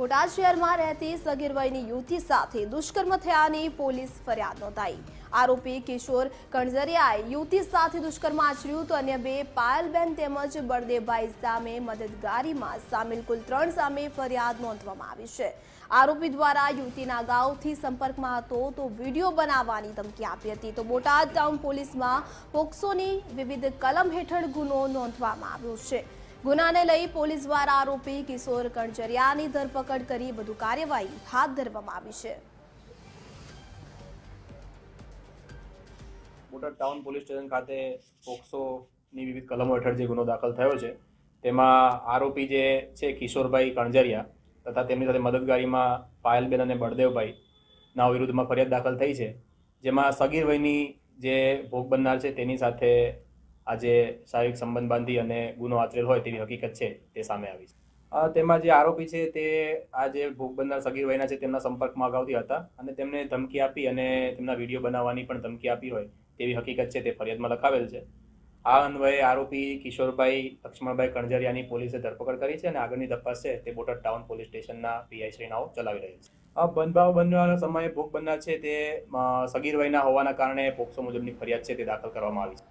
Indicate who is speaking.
Speaker 1: બોટાદ શહેરમાં રહેતી સગીર વયની યુવતી સાથે દુષ્કર્મ થયાની પોલીસ ફરિયાદ નોંધાઈ આરોપી કિશોર કણઝરિયાએ યુવતી સાથે દુષ્કર્મ આચર્યું તો અન્ય બે પાયલબેન તેમજ બળદેવભાઈ સામે મદદગારીમાં સામેલ કુલ ત્રણ સામે ફરિયાદ નોંધવામાં આવી છે આરોપી દ્વારા યુવતીના અગાઉથી સંપર્કમાં હતો તો વિડીયો બનાવવાની ધમકી આપી હતી તો બોટાદ ટાઉન પોલીસમાં પોક્સોની વિવિધ કલમ હેઠળ ગુનો નોંધવામાં આવ્યો છે ગુનાને લઈ પોલીસ દ્વારા આરોપી કિશોર કણજરિયાની ધરપકડ કરી વધુ કાર્યવાહી હાથ ધરવામાં આવી છે
Speaker 2: બોટાદ ટાઉન પોલીસ સ્ટેશન ખાતે પોક્સોની વિવિધ કલમો હેઠળ જે ગુનો દાખલ થયો છે તેમાં આરોપી જે છે કિશોરભાઈ કણજરિયા તથા તેમની સાથે મદદગારીમાં પાયલબેન અને બળદેવભાઈ ના વિરુદ્ધમાં ફરિયાદ દાખલ થઈ છે જેમાં સગીર વયની જે ભોગ બનનાર છે તેની સાથે આજે શારીરિક સંબંધ બાંધી અને ગુનો આચરેલ હોય તેવી હકીકત છે તે સામે આવી છે તેમાં જે આરોપી છે તે આ જે ભોગ બનનાર સગીર વયના છે તેમના સંપર્કમાં અગાઉથી હતા અને તેમને ધમકી આપી અને તેમના વિડીયો બનાવવાની પણ ધમકી આપી હોય તેવી હકીકત છે તે ફરિયાદમાં લખાવેલ છે આ અન્વયે આરોપી કિશોરભાઈ લક્ષ્મણભાઈ કણજરિયાની પોલીસે ધરપકડ કરી છે અને આગળની તપાસ છે તે બોટાદ ટાઉન પોલીસ સ્ટેશનના પીઆઈ શ્રીનાઓ ચલાવી રહી છે આ બનભાવ બનવાના સમયે ભોગ બંધાર છે તે સગીર વયના હોવાના કારણે પોક્સો મુજબની ફરિયાદ છે તે દાખલ કરવામાં આવી છે